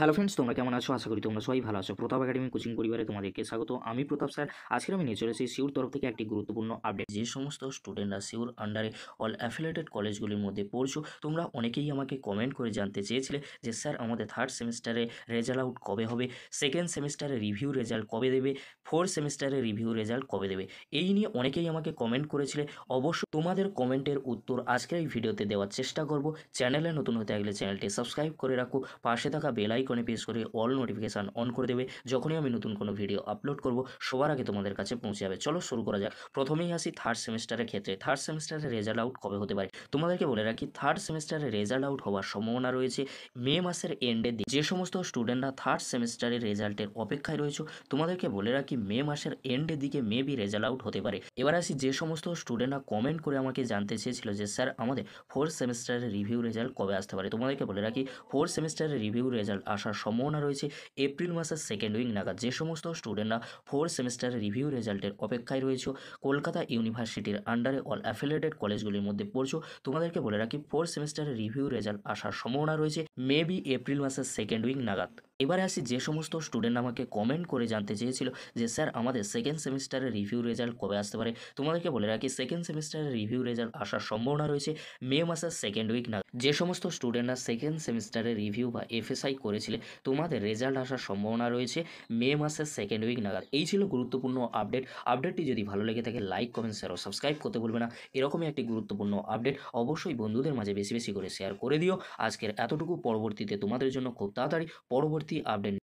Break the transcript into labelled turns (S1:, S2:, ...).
S1: hello friends তোমরা কেমন আছো আশা করি তোমরা সবাই ভালো আছো প্রতাপ একাডেমি কোচিং পরিবারে তোমাদেরকে স্বাগত আমি প্রতাপ স্যার আজকে আমি নিয়ে চলেছি সিউর তরফ থেকে একটি গুরুত্বপূর্ণ আপডেট যে সমস্ত স্টুডেন্টরা সিউর আন্ডারে অল অ্যাফিলেটেড কলেজগুলির মধ্যে পড়ছো তোমরা অনেকেই আমাকে কমেন্ট করে জানতে চেয়েছিলে যে স্যার আমাদের থার্ড সেমিস্টারে রেজাল্ট আউট কবে হবে সেকেন্ড সেমিস্টারে রিভিউ রেজাল্ট কবে দেবে ফোর্থ সেমিস্টারে রিভিউ রেজাল্ট কবে দেবে এই নিয়ে অনেকেই আমাকে কমেন্ট করেছিলে অবশ্য তোমাদের কমেন্টের উত্তর আজকের এই ভিডিওতে দেওয়ার চেষ্টা করব চ্যানেলে নতুন হতে থাকলে চ্যানেলটি সাবস্ক্রাইব করে রাখো পাশে থাকা বেলাই আইকনে প্রেস করে অল নোটিফিকেশান অন করে দেবে যখনই আমি নতুন কোনো ভিডিও আপলোড করব সবার আগে তোমাদের কাছে পৌঁছে যাবে চলো শুরু করা যাক প্রথমেই আসি থার্ড সেমিস্টারের ক্ষেত্রে থার্ড সেমিস্টারের রেজাল্ট আউট কবে হতে পারে তোমাদেরকে বলে রাখি থার্ড সেমিস্টারের রেজাল্ট আউট হওয়ার সম্ভাবনা রয়েছে মে মাসের এন্ডের দিকে যে সমস্ত স্টুডেন্টরা থার্ড সেমিস্টারের রেজাল্টের অপেক্ষায় রয়েছে তোমাদেরকে বলে রাখি মে মাসের এন্ডের দিকে মে বি রেজাল্ট আউট হতে পারে এবার আসি যে সমস্ত স্টুডেন্টরা কমেন্ট করে আমাকে জানতে চেয়েছিল যে স্যার আমাদের ফোর্থ সেমিস্টারের রিভিউ রেজাল্ট কবে আসতে পারে তোমাদেরকে বলে রাখি ফোর্থ সেমিস্টারের রিভিউ রেজাল্ট আসার সম্ভাবনা রয়েছে এপ্রিল মাসের সেকেন্ড উইক নাগাদ যে সমস্ত স্টুডেন্টরা ফোর সেমিস্টার রিভিউ রেজাল্টের অপেক্ষায় রয়েছে কলকাতা ইউনিভার্সিটির আন্ডারে অল অ্যাফিলেটেড কলেজগুলির মধ্যে পড়ছো তোমাদেরকে বলে রাখি ফোর সেমিস্টারের রিভিউ রেজাল্ট আসার সম্ভাবনা রয়েছে মে বি এপ্রিল মাসের সেকেন্ড উইক নাগাদ এবারে আসি যে সমস্ত স্টুডেন্ট আমাকে কমেন্ট করে জানতে চেয়েছিল যে স্যার আমাদের সেকেন্ড সেমিস্টারের রিভিউ রেজাল্ট কবে আসতে পারে তোমাদেরকে বলে রাখি সেকেন্ড সেমিস্টারের রিভিউ রেজাল্ট আসার সম্ভাবনা রয়েছে মে মাসের সেকেন্ড উইক না যে সমস্ত স্টুডেন্টরা সেকেন্ড সেমিস্টারের রিভিউ বা এফএসআই করেছিলে তোমাদের রেজাল্ট আসার সম্ভাবনা রয়েছে মে মাসের সেকেন্ড উইক নাগাদ এই ছিল গুরুত্বপূর্ণ আপডেট আপডেটটি যদি ভালো লেগে থাকে লাইক কমেন্ট শেয়ার ও সাবস্ক্রাইব করতে ভুলবে না এরকমই একটি গুরুত্বপূর্ণ আপডেট অবশ্যই বন্ধুদের মাঝে বেশি বেশি করে শেয়ার করে দিও আজকের এতটুকু পরবর্তীতে তোমাদের জন্য খুব তাড়াতাড়ি পরবর্তী थी आपने